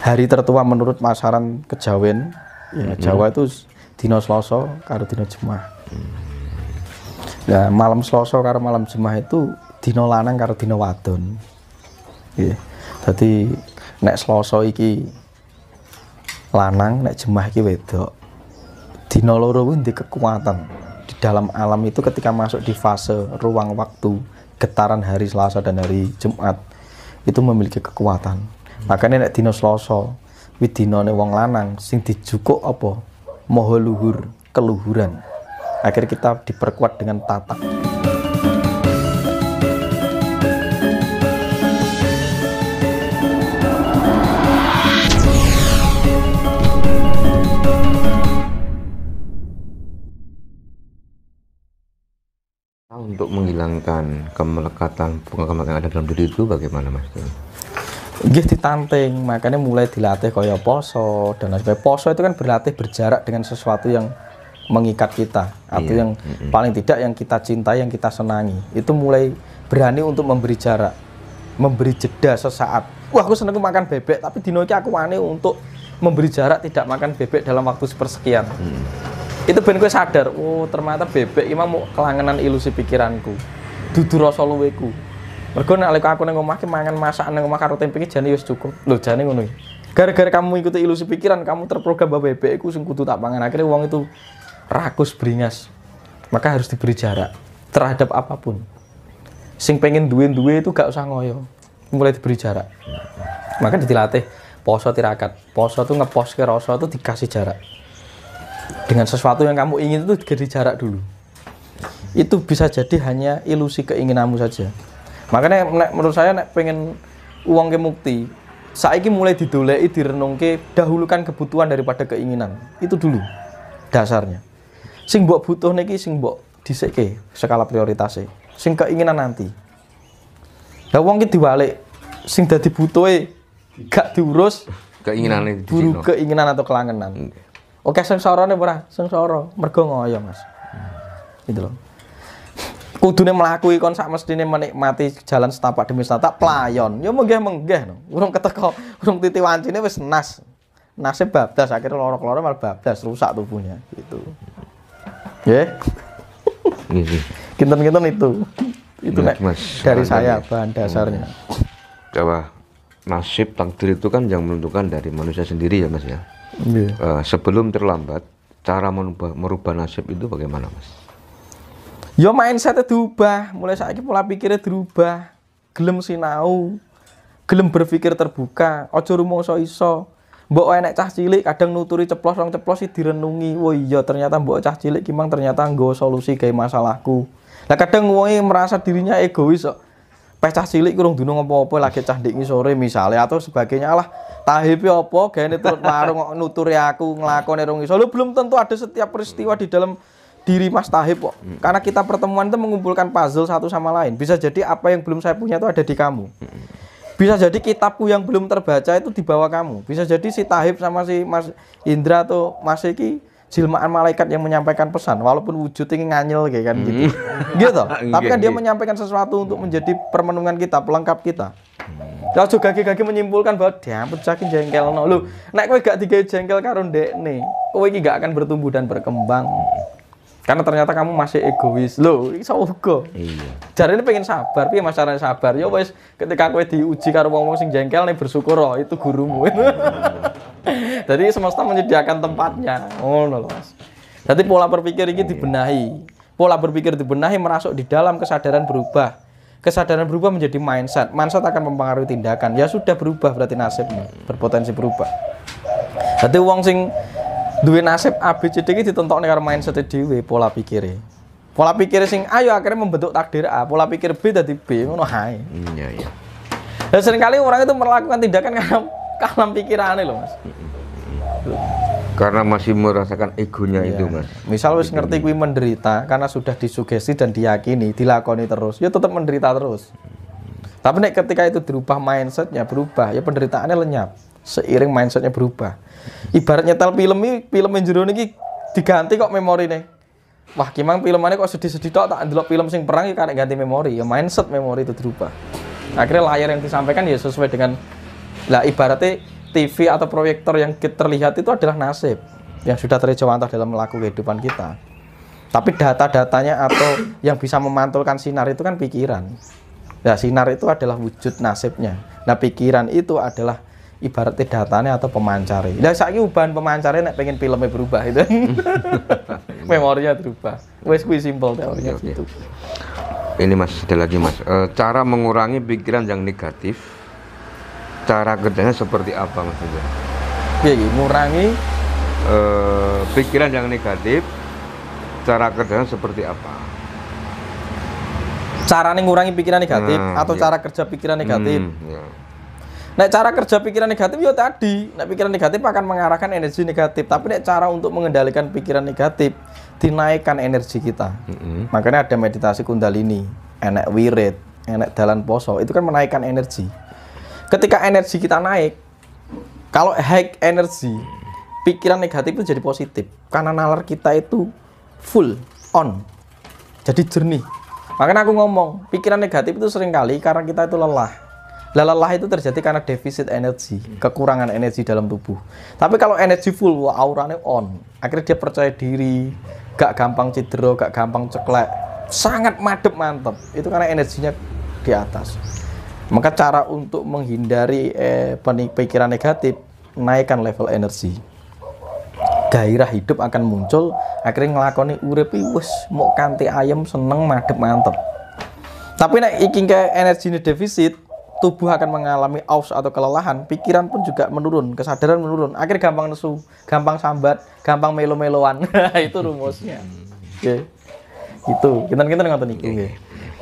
Hari tertua menurut masaran Kejawen, ya hmm. Jawa itu dino seloso karo dino Jemah Nah, malam Sloso karo malam Jemah itu dino lanang karo dino wadon. ya, jadi nek iki lanang, nek Jemah iki wedok. Dino loro di kekuatan di dalam alam itu ketika masuk di fase ruang waktu getaran hari Selasa dan hari Jumat itu memiliki kekuatan makanya nek seloso Selasa dino dinane wong lanang sing dijukuk apa moho luhur keluhuran akhirnya kita diperkuat dengan tatak untuk menghilangkan kemelekatan kemelekatan yang ada dalam diri itu bagaimana mas? Gitu ditanting, makanya mulai dilatih kaya poso dan lain sebagainya. Poso itu kan berlatih berjarak dengan sesuatu yang mengikat kita atau iya. yang mm-hmm. paling tidak yang kita cinta yang kita senangi. Itu mulai berani untuk memberi jarak, memberi jeda sesaat. Wah, aku seneng makan bebek, tapi di aku wani untuk memberi jarak tidak makan bebek dalam waktu sepersekian. Mm. Itu ben gue sadar, oh ternyata bebek ini mau kelangenan ilusi pikiranku. Dudu rasa luweku. Mergo nek aku nang omah ki mangan masakan nang omah karo tempe ki jane wis cukup. Lho jane ngono iki. Ya. Gara-gara kamu ikuti ilusi pikiran, kamu terprogram bahwa bebek iku sing kudu tak pangan. Akhirnya uang itu rakus beringas. Maka harus diberi jarak terhadap apapun. Sing pengen duit duit itu gak usah ngoyo. Mulai diberi jarak. Maka dilatih poso tirakat. Poso tuh ngepos ke rasa tuh dikasih jarak. Dengan sesuatu yang kamu ingin itu diberi jarak dulu. Itu bisa jadi hanya ilusi keinginanmu saja makanya nek, menurut saya nek pengen uang ke mukti saiki mulai didolei direnungke dahulukan kebutuhan daripada keinginan itu dulu dasarnya sing buat butuh niki sing buat dhisike skala prioritasnya sing keinginan nanti dah uang kita diwalek sing dadi butuh gak diurus keinginan itu buru keinginan atau kelangenan oke nih ora sengsoro mergo ngoyo mas itu loh kudune melakukan kon sak mestine menikmati jalan setapak demi setapak playon yo menggeh menggeh no urung keteko urung titi wancine wis nas nasib babdas. akhirnya lorok-lorok malah babdas, rusak tubuhnya gitu ya yeah. kinten-kinten itu itu ya, nek dari saya bahan dasarnya hmm. bahwa nasib takdir itu kan yang menentukan dari manusia sendiri ya mas ya yeah. uh, eh, sebelum terlambat cara merubah, merubah nasib itu bagaimana mas yo mindsetnya diubah mulai saat ini pola pikirnya dirubah gelem sinau gelem berpikir terbuka ojo so iso mbok enek cah cilik kadang nuturi ceplos rong ceplos sih direnungi Woi yo iya, ternyata mbok cah cilik kimang ternyata nggak solusi kayak masalahku nah kadang woi merasa dirinya egois kok pes cah cilik kurung dunung apa-apa lagi cah dingi sore misalnya atau sebagainya lah tahipi apa gini turut marung nuturi aku ngelakoni rong iso belum tentu ada setiap peristiwa di dalam diri Mas Tahib kok. Hmm. Karena kita pertemuan itu mengumpulkan puzzle satu sama lain. Bisa jadi apa yang belum saya punya itu ada di kamu. Hmm. Bisa jadi kitabku yang belum terbaca itu dibawa kamu. Bisa jadi si Tahib sama si Mas Indra atau Mas Eki jilmaan malaikat yang menyampaikan pesan walaupun wujudnya nganyel kayak kan hmm. gitu. gitu. Tapi kan dia menyampaikan sesuatu untuk menjadi permenungan kita, pelengkap kita. Lalu juga gaki-gaki menyimpulkan bahwa dia pecahin jengkel no. Lu, nek gak tiga jengkel karun dek nih gue gak akan bertumbuh dan berkembang. Karena ternyata kamu masih egois. Loh, iso uga. Iya. Jarine pengen sabar, piye mas carane sabar? Ya wis, ketika kowe diuji karo wong-wong sing jengkel nih bersyukur oh, itu gurumu. Iya. Jadi semesta menyediakan tempatnya. Oh, nolos. Mas. Jadi pola berpikir ini iya. dibenahi. Pola berpikir dibenahi merasuk di dalam kesadaran berubah. Kesadaran berubah menjadi mindset. Mindset akan mempengaruhi tindakan. Ya sudah berubah berarti nasibnya berpotensi berubah. Jadi wong sing duwe nasib ABCD iki ditentokke karo mindset e dhewe, pola pikire. Pola pikir sing ayo akhirnya membentuk takdir A, pola pikir B dadi B ngono ae. Hmm, iya, iya. Dan seringkali orang itu melakukan tindakan karena kalam pikirannya loh, Mas. Karena masih merasakan egonya iya. itu, Mas. Misal wis gitu, ngerti gitu. kuwi menderita karena sudah disugesti dan diyakini, dilakoni terus, ya tetap menderita terus. Tapi nek ketika itu dirubah mindsetnya berubah, ya penderitaannya lenyap seiring mindsetnya berubah. ibaratnya nyetel film ini, film yang jero ini diganti kok memori nih. Wah, gimana filmannya kok sedih-sedih tok tak ndelok film sing perang iki karek ganti memori. Ya mindset memori itu berubah. Akhirnya layar yang disampaikan ya sesuai dengan lah ibaratnya TV atau proyektor yang kita terlihat itu adalah nasib yang sudah terjawantah dalam melakukan kehidupan kita. Tapi data-datanya atau yang bisa memantulkan sinar itu kan pikiran. Nah, sinar itu adalah wujud nasibnya. Nah, pikiran itu adalah ibaratnya datanya atau pemancar. Lah saiki uban pemancare nek pengen filmnya berubah itu. Memorinya berubah. Wes kuwi simpel teorinya okay, gitu. Ini Mas, ada lagi Mas. E, cara mengurangi pikiran yang negatif cara kerjanya seperti apa Mas Ya, Iya, mengurangi e, eh, pikiran yang negatif cara kerjanya seperti apa? Cara ngurangi pikiran negatif nah, atau iya. cara kerja pikiran negatif? Hmm, iya Nah cara kerja pikiran negatif ya tadi, nah pikiran negatif akan mengarahkan energi negatif. Tapi nah, cara untuk mengendalikan pikiran negatif, dinaikkan energi kita. Mm-hmm. Makanya ada meditasi kundalini, enak wirid, enak dalan poso, itu kan menaikkan energi. Ketika energi kita naik, kalau high energi, pikiran negatif itu jadi positif. Karena nalar kita itu full, on, jadi jernih. Makanya aku ngomong, pikiran negatif itu seringkali karena kita itu lelah lelah itu terjadi karena defisit energi, kekurangan energi dalam tubuh. Tapi kalau energi full, wah, auranya on. Akhirnya dia percaya diri, gak gampang cedera, gak gampang ceklek, sangat madep mantep. Itu karena energinya di atas. Maka cara untuk menghindari eh, pikiran negatif, naikkan level energi. Gairah hidup akan muncul, akhirnya ngelakoni urep wis mau kanti ayam seneng madep mantep. Tapi nek iki energi ini defisit, tubuh akan mengalami aus atau kelelahan, pikiran pun juga menurun, kesadaran menurun, akhirnya gampang nesu, gampang sambat, gampang melo-meloan. itu rumusnya. Oke. Okay. Itu, kita-kita ngoten niku Okay.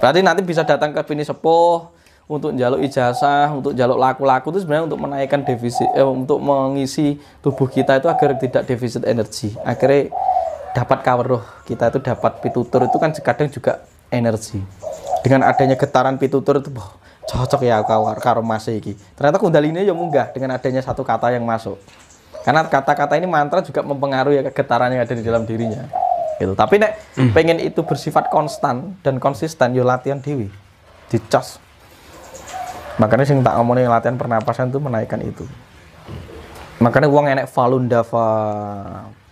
Berarti nanti bisa datang ke Bini Sepuh untuk jaluk ijazah, untuk jaluk laku-laku itu sebenarnya untuk menaikkan defisit eh, untuk mengisi tubuh kita itu agar tidak defisit energi. Akhirnya dapat kaweruh, kita itu dapat pitutur itu kan kadang juga energi. Dengan adanya getaran pitutur itu, boh, cocok ya kau karo mas iki ternyata kundalini yang munggah dengan adanya satu kata yang masuk karena kata-kata ini mantra juga mempengaruhi kegetaran yang ada di dalam dirinya gitu tapi nek hmm. pengen itu bersifat konstan dan konsisten yo ya latihan dewi dicas makanya sing tak ngomongin latihan pernapasan itu menaikkan itu makanya uang enek falun dava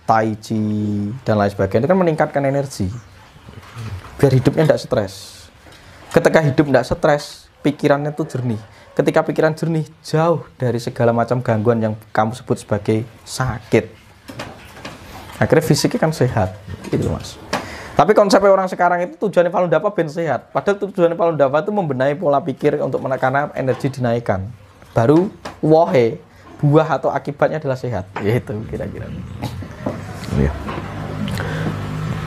tai chi dan lain sebagainya itu kan meningkatkan energi biar hidupnya tidak stres ketika hidup tidak stres pikirannya tuh jernih. Ketika pikiran jernih, jauh dari segala macam gangguan yang kamu sebut sebagai sakit. Akhirnya fisiknya kan sehat, gitu mas. Tapi konsep orang sekarang itu tujuannya paling dapat ben sehat. Padahal tujuannya paling dapat itu membenahi pola pikir untuk menekan energi dinaikkan. Baru wohe, buah atau akibatnya adalah sehat. Itu kira-kira. Ya.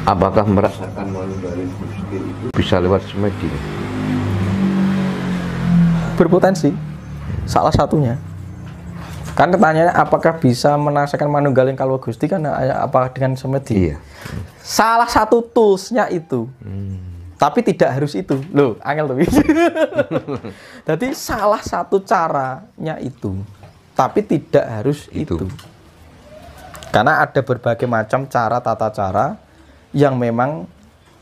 Apakah merasakan malu dari itu bisa lewat semedi? berpotensi salah satunya kan pertanyaannya apakah bisa menasakan manunggaling kalau gusti kan eh, apa dengan semedi iya. salah satu toolsnya itu hmm. tapi tidak harus itu lo angel tuh jadi salah satu caranya itu tapi tidak harus itu, itu. karena ada berbagai macam cara tata cara yang memang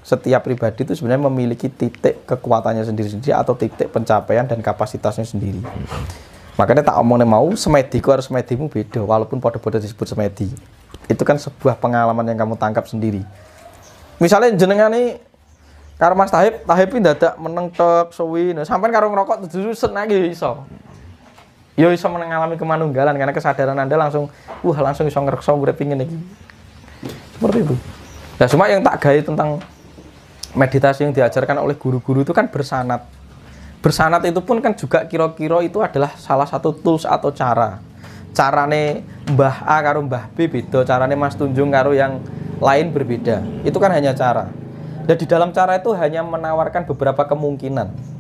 setiap pribadi itu sebenarnya memiliki titik kekuatannya sendiri-sendiri atau titik pencapaian dan kapasitasnya sendiri. Makanya tak omongnya mau semedi semediku harus semedimu beda walaupun pada-pada disebut semedi. Itu kan sebuah pengalaman yang kamu tangkap sendiri. Misalnya jenengan nih karo Mas Tahib, Tahib ini dadak meneng tok suwi, nah, sampean karo ngerokok dulu seneng iso. Yo iso mengalami kemanunggalan karena kesadaran Anda langsung wah langsung iso ngerekso urip pingin iki. Seperti itu. Nah, cuma yang tak gaya tentang meditasi yang diajarkan oleh guru-guru itu kan bersanat bersanat itu pun kan juga kira-kira itu adalah salah satu tools atau cara carane Mbah A karo Mbah B beda carane Mas Tunjung karo yang lain berbeda itu kan hanya cara dan di dalam cara itu hanya menawarkan beberapa kemungkinan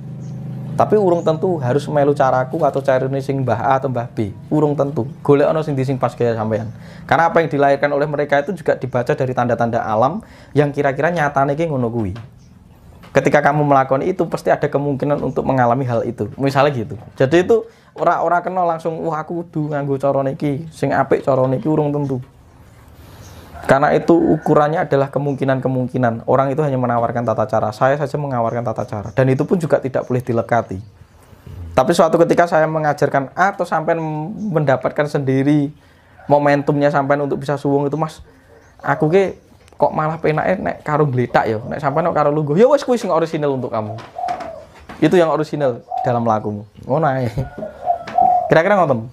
tapi urung tentu harus melu caraku atau cari sing Mbah A atau Mbah B. Urung tentu. Golek ono sing sing pas kaya sampean. Karena apa yang dilahirkan oleh mereka itu juga dibaca dari tanda-tanda alam yang kira-kira nyatane ki ngono kuwi. Ketika kamu melakukan itu pasti ada kemungkinan untuk mengalami hal itu. Misalnya gitu. Jadi itu orang-orang kenal langsung wah aku kudu nganggo ki sing apik cara ki urung tentu. Karena itu ukurannya adalah kemungkinan-kemungkinan. Orang itu hanya menawarkan tata cara. Saya saja mengawarkan tata cara. Dan itu pun juga tidak boleh dilekati. Tapi suatu ketika saya mengajarkan atau sampai mendapatkan sendiri momentumnya sampai untuk bisa suwung itu mas aku ke kok malah penak nek karo belita ya nek sampai nek karo lugu ya wes kuis nggak original untuk kamu itu yang original dalam lagumu ngono oh, ae kira-kira ngoten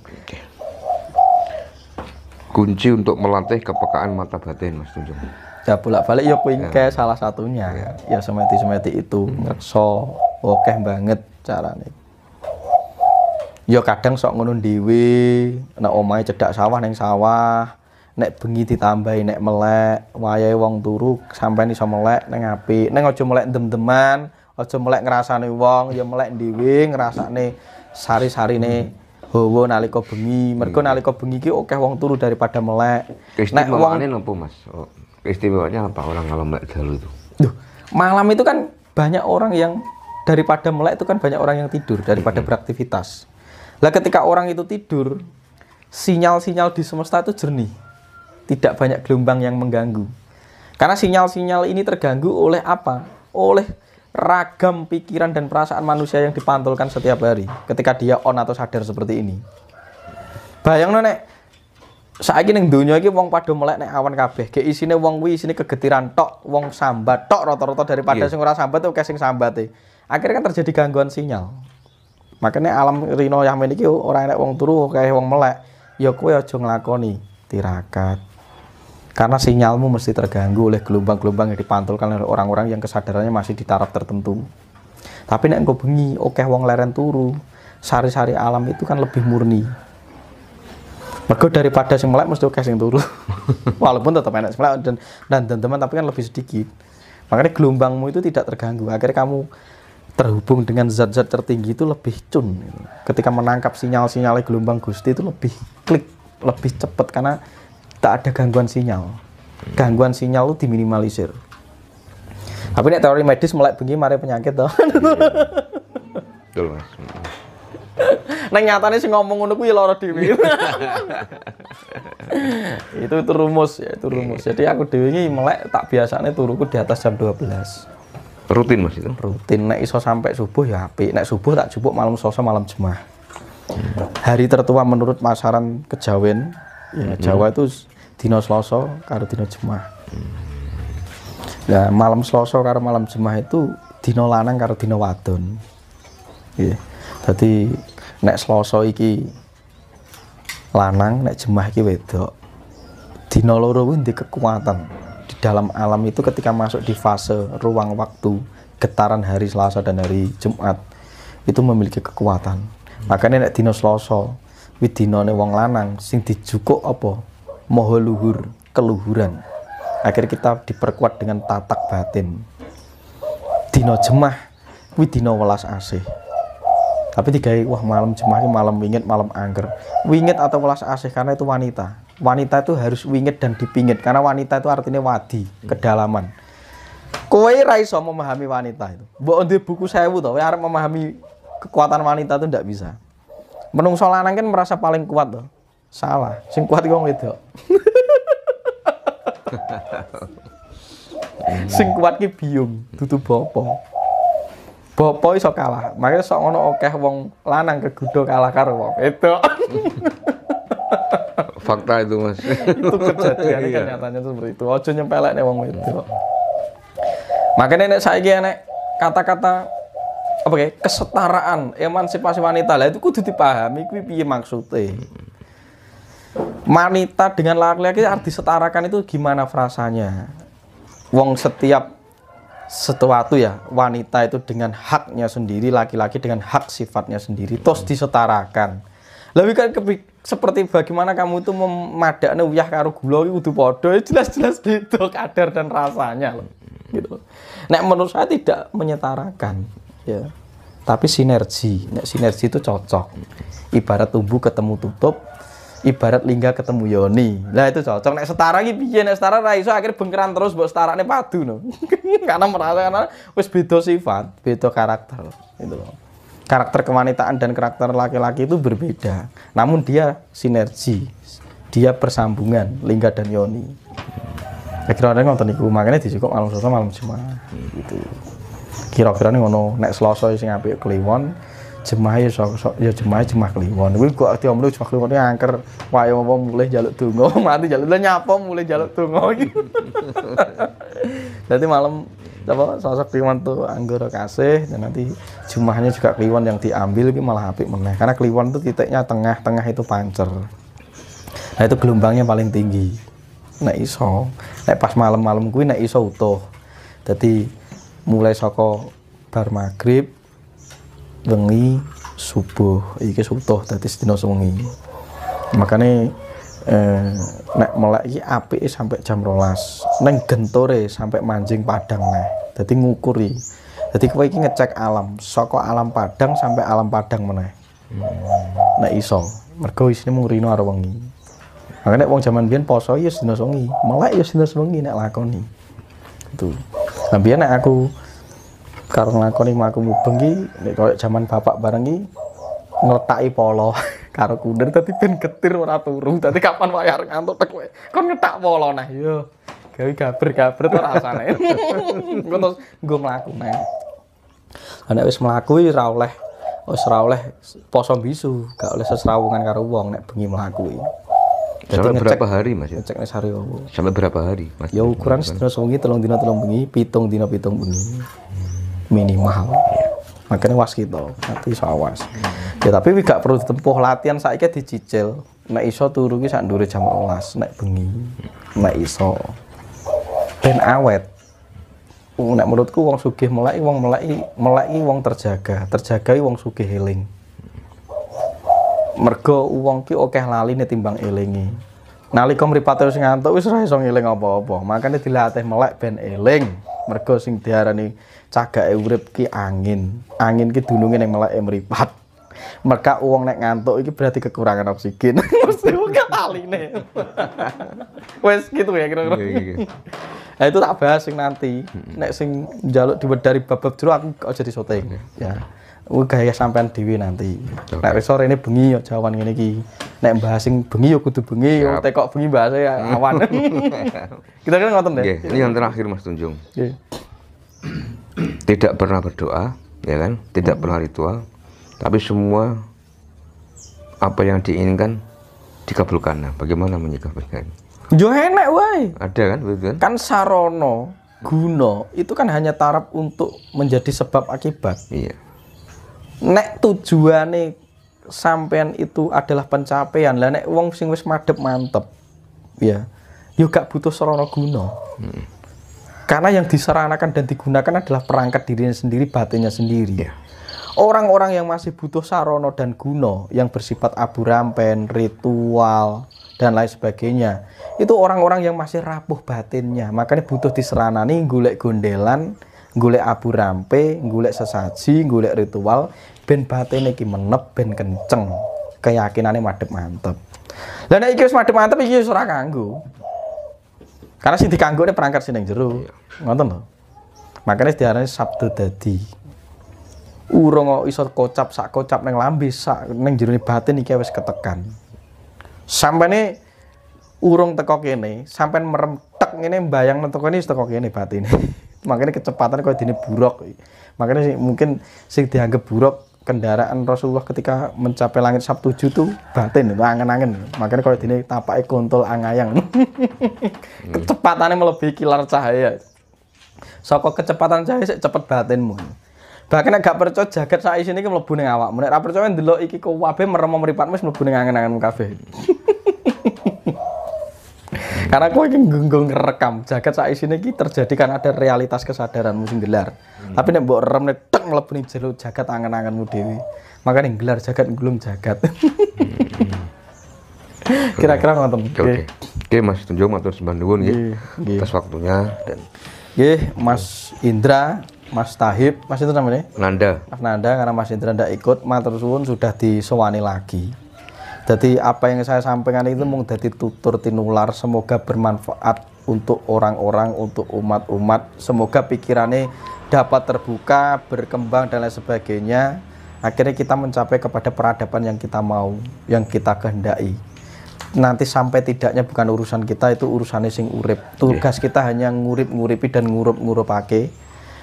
kunci untuk melatih kepekaan mata batin Mas Tunjung? Ya bolak-balik ya kuingke ya. salah satunya. Ya, ya semeti-semeti itu hmm. ngekso oke banget nih Ya kadang sok ngunun diwi nek omai cedak sawah neng sawah, nek bengi ditambahi nek melek, wayai wong turu nih sok melek neng api neng ngaco melek dem-deman, ngaco melek ngerasa nih wong, ya melek ngerasa nih sari nih hmm hawa nalika bengi. Mergo iya. nalika bengi iki akeh wong turu daripada melek. Nek wong nopo Mas? Oh, istimewanya apa orang kalau melek dalu itu? Duh, malam itu kan banyak orang yang daripada melek itu kan banyak orang yang tidur daripada mm -hmm. beraktivitas. Lah ketika orang itu tidur, sinyal-sinyal di semesta itu jernih. Tidak banyak gelombang yang mengganggu. Karena sinyal-sinyal ini terganggu oleh apa? Oleh ragam pikiran dan perasaan manusia yang dipantulkan setiap hari ketika dia on atau sadar seperti ini. Bayang nek saiki ning dunia iki wong padha melek nek awan kabeh. Ge isine wong kuwi isine kegetiran tok, wong sambat tok rata-rata daripada yeah. sing ora sambat casing sambat sambate. Akhirnya kan terjadi gangguan sinyal. Makanya alam Rino yang memiliki orang enek wong turu kayak wong melek. Ya kowe aja nglakoni tirakat karena sinyalmu mesti terganggu oleh gelombang-gelombang yang dipantulkan oleh orang-orang yang kesadarannya masih di taraf tertentu tapi nek engko bengi oke wong leren turu sari-sari alam itu kan lebih murni mergo daripada sing melek mesti oke sing turu walaupun tetap enak sing melek dan dan teman teman tapi kan lebih sedikit makanya gelombangmu itu tidak terganggu akhirnya kamu terhubung dengan zat-zat tertinggi itu lebih cun ketika menangkap sinyal-sinyal gelombang gusti itu lebih klik lebih cepat karena tak ada gangguan sinyal gangguan sinyal itu diminimalisir tapi nek teori medis melek bengi mari penyakit toh iya. betul mas nyatanya sih ngomong ngono kuwi ya lara dhewe. Iya. itu itu rumus ya, itu rumus. Iya. Jadi aku dhewe iki melek tak biasanya turuku di atas jam 12. Rutin Mas itu. Rutin nek iso sampai subuh ya apik. Nek subuh tak subuh malam sosok malam jemaah. Hari tertua menurut masaran Kejawen Ya, hmm. Jawa itu dino Selasa karo dino Jumat. Nah, malam seloso, karo malam Jumat itu dino lanang karo dino wadon. Ya. Jadi nek Selasa iki lanang, nek Jumat iki wedok. Dino loro kuwi kekuatan di dalam alam itu ketika masuk di fase ruang waktu getaran hari Selasa dan hari Jumat itu memiliki kekuatan. Makanya nek dino Selasa widinane wong lanang sing dijukuk apa moho luhur keluhuran akhir kita diperkuat dengan tatak batin dino jemah Widino welas asih tapi tiga wah malam jemah malam winget malam angker winget atau welas asih karena itu wanita wanita itu harus winget dan dipingit karena wanita itu artinya wadi kedalaman kowe raiso memahami wanita itu buku saya butuh harus memahami kekuatan wanita itu tidak bisa menungso lanang kan merasa paling kuat tuh. Salah, sing kuat gong itu, sing kuat ki biung, tutu bopo. Bopo iso kalah. Makanya sok ngono okeh wong lanang ke gudo kalah karo wong itu. Fakta itu mas. itu kejadian iya. kenyataannya seperti itu. Ojo nyempelek nih wong itu, Makanya nek saya enek kata-kata apa ya kesetaraan emansipasi wanita lah itu kudu dipahami kuwi piye maksudnya wanita dengan laki-laki arti setarakan itu gimana frasanya wong setiap sesuatu ya wanita itu dengan haknya sendiri laki-laki dengan hak sifatnya sendiri terus disetarakan lebih kan seperti bagaimana kamu itu memadaknya uyah karo gula itu podo ya, jelas-jelas itu kadar dan rasanya loh gitu nek menurut saya tidak menyetarakan ya tapi sinergi sinergi itu cocok ibarat tubuh ketemu tutup ibarat lingga ketemu yoni Nah itu cocok nek setara gitu, ya nek setara Nah iso akhirnya bengkeran terus setara nih padu no karena merasa karena wis beda sifat beda karakter itu loh karakter kewanitaan dan karakter laki-laki itu berbeda namun dia sinergi dia persambungan lingga dan yoni akhirnya orang nonton itu makanya dicukup malam selasa malam cuma gitu kira-kira nih ngono nek seloso ya sing apik Kliwon jemaah ya sok sok ya jemaah jemaah Kliwon kuwi kok ati omlu jemaah Kliwon ya angker wae apa mulai jaluk donga mati jaluk nyapa mulai jaluk donga iki Jadi malam apa sosok Kliwon tuh anggur kasih dan nanti jumahnya juga Kliwon yang diambil tapi malah apik meneh karena Kliwon tuh titiknya tengah-tengah itu pancer. Nah itu gelombangnya paling tinggi. Nek iso, nek pas malam-malam kuwi nek iso utuh. Jadi mulai saka bar maghrib wengi subuh iki subuh dadi sinosongi sewengi makane eh, nek melek iki apike sampai jam 12 ning gentore sampai mancing padang neh dadi ngukuri jadi kowe iki ngecek alam saka alam padang sampai alam padang meneh hmm. nek iso mergo isine mung rino karo wengi makane wong jaman biyen poso ya sinosongi sewengi melek ya sedina sewengi nek lakoni itu Nah, biar nek aku nih aku aku mubeng ki nek koyo jaman bapak bareng ki ngetaki polo karo kunder tadi ben ketir ora turu tadi kapan bayar ngantuk tek kowe kon ngetak polo nah yo iya. gawe gaber gaber ora asane kon terus nggo mlaku nah nek wis mlaku ora oleh wis ora oleh bisu gak oleh sesrawungan karo wong nek bengi mlaku sampai ngecek, berapa hari mas? Ngecek nih apa? Sampai berapa hari mas? Ya ukuran setelah sungi, telung dina telung bengi, pitung dina pitung bengi minimal. Makanya was kita, nanti so awas. Ya tapi gak perlu ditempuh latihan saya dicicil. Nek iso turungi, saat sak jam 11, nek bengi, nek iso. Dan awet. Nek menurutku wong sugih mulai, wong mulai, mulai wong terjaga, terjagai wong sugih healing mergo uang ki lali nih timbang elingi nalika mripate terus ngantuk wis rai song eling apa-apa makanya dilatih melek ben eling mergo sing diarani caga urip ki angin angin ki dunungin yang melek meripat. mereka uang nek ngantuk itu berarti kekurangan oksigen mesti kali nih wes gitu ya kira-kira iya, iya, iya. nah itu tak bahas sing nanti nek sing jaluk diwedari dari babak jero aku aja disoting ya gaya sampean Dewi nanti. Okay. Nek resor ini bengi yo jawan ngene iki. Nek bahas sing bengi yo kudu bengi yo tekok bengi bahas awan. Kita kan ngoten deh. Okay. ini yang terakhir Mas Tunjung. Nggih. Tidak pernah berdoa, ya kan? Tidak hmm. pernah ritual. Tapi semua apa yang diinginkan dikabulkan. Nah, bagaimana menyikapinya? Jo enak woi. Ada kan begitu kan? Kan sarono guna itu kan hanya taraf untuk menjadi sebab akibat. Iya nek tujuan tujuane sampean itu adalah pencapaian lah nek wong sing wis madep mantep ya yo gak butuh sarana guna hmm. karena yang diseranakan dan digunakan adalah perangkat dirinya sendiri batinnya sendiri ya. orang-orang yang masih butuh sarana dan guna yang bersifat abu rampen ritual dan lain sebagainya itu orang-orang yang masih rapuh batinnya makanya butuh diseranani golek gondelan golek abu rampe, golek sesaji, golek ritual ben batine iki menep ben kenceng. Keyakinannya madep mantep. Dan nek iki wis mantep iki surakanggu. ora Karena sing dikanggu ne perangkat sini jeru, iya. Ngoten loh. Makanya diarani sabtu dadi. Urung iso kocap sak kocap neng lambe sak neng jero batin iki wis ketekan. nih urung teko kene, sampai merem tek bayang teko ini wis teko kene ini. makanya kecepatan kau ini buruk makanya sih mungkin sih dianggap buruk kendaraan Rasulullah ketika mencapai langit sabtu Jutu batin itu angen-angen makanya kalau ini tapak kontol angayang kecepatannya melebihi kilar cahaya soko kecepatan cahaya sih cepet batinmu bahkan agak percaya jagat saya sini ke melebu neng awak nek ra percaya dulu iki kowe merem meripatmu wis mlebu ning angen-angenmu kafe karena aku ingin genggong rekam jaket saat sini ini terjadi karena ada realitas kesadaran musim gelar hmm. tapi nembok mbok rem nih tek mlebu jero jaket angan angenmu dhewe makanya gelar jaket belum jaket hmm. kira-kira ngoten oke okay. oke okay, Mas Tunjung matur sembah nuwun nggih atas waktunya dan oke Mas Indra Mas Tahib, Mas Indra namanya? Nanda. Mas Nanda karena Mas Indra tidak ikut, Mas suwun sudah disewani lagi. Jadi apa yang saya sampaikan itu mau hmm. jadi tutur tinular semoga bermanfaat untuk orang-orang, untuk umat-umat. Semoga pikirannya dapat terbuka, berkembang dan lain sebagainya. Akhirnya kita mencapai kepada peradaban yang kita mau, yang kita kehendaki nanti sampai tidaknya bukan urusan kita itu urusannya sing urip iya. tugas kita hanya ngurip-nguripi dan ngurup-ngurupake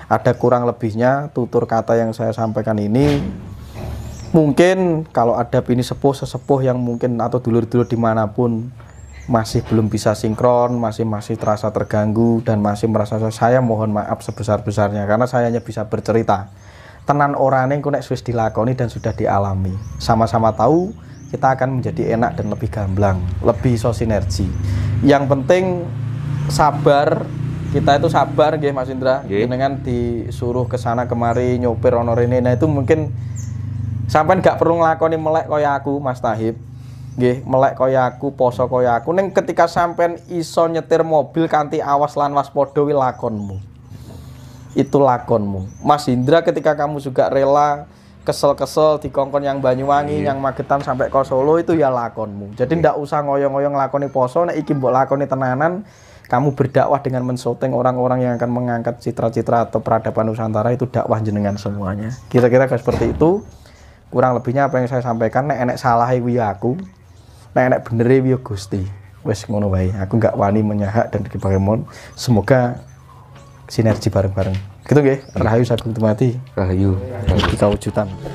ada kurang lebihnya tutur kata yang saya sampaikan ini mungkin kalau ada ini sepuh sesepuh yang mungkin atau dulur-dulur dimanapun masih belum bisa sinkron, masih masih terasa terganggu dan masih merasa saya mohon maaf sebesar-besarnya karena saya hanya bisa bercerita. Tenan orang yang konek Swiss dilakoni dan sudah dialami. Sama-sama tahu kita akan menjadi enak dan lebih gamblang, lebih sosinergi. Yang penting sabar, kita itu sabar gih Mas Indra. Dengan disuruh ke sana kemari nyopir ono ini, nah itu mungkin Sampai gak perlu ngelakoni melek kaya aku Mas Tahib gih, melek kaya aku, poso kaya aku. Neng ketika sampean iso nyetir mobil kanti awas lan waspodo lakonmu. Itu lakonmu. Mas Indra ketika kamu juga rela kesel-kesel di kongkon yang Banyuwangi, iya. yang Magetan sampai ke Solo itu ya lakonmu. Jadi iya. ndak usah ngoyong-ngoyong lakoni poso nek iki mbok lakoni tenanan kamu berdakwah dengan mensoteng orang-orang yang akan mengangkat citra-citra atau peradaban Nusantara itu dakwah jenengan semuanya. Kira-kira seperti itu kurang lebihnya apa yang saya sampaikan nek enek salah iku ya aku nek enek bener ya Gusti wes ngono wae aku enggak wani menyahak dan dikebagaimon semoga sinergi bareng-bareng gitu nggih iya. rahayu sagung temati rahayu kita wujudan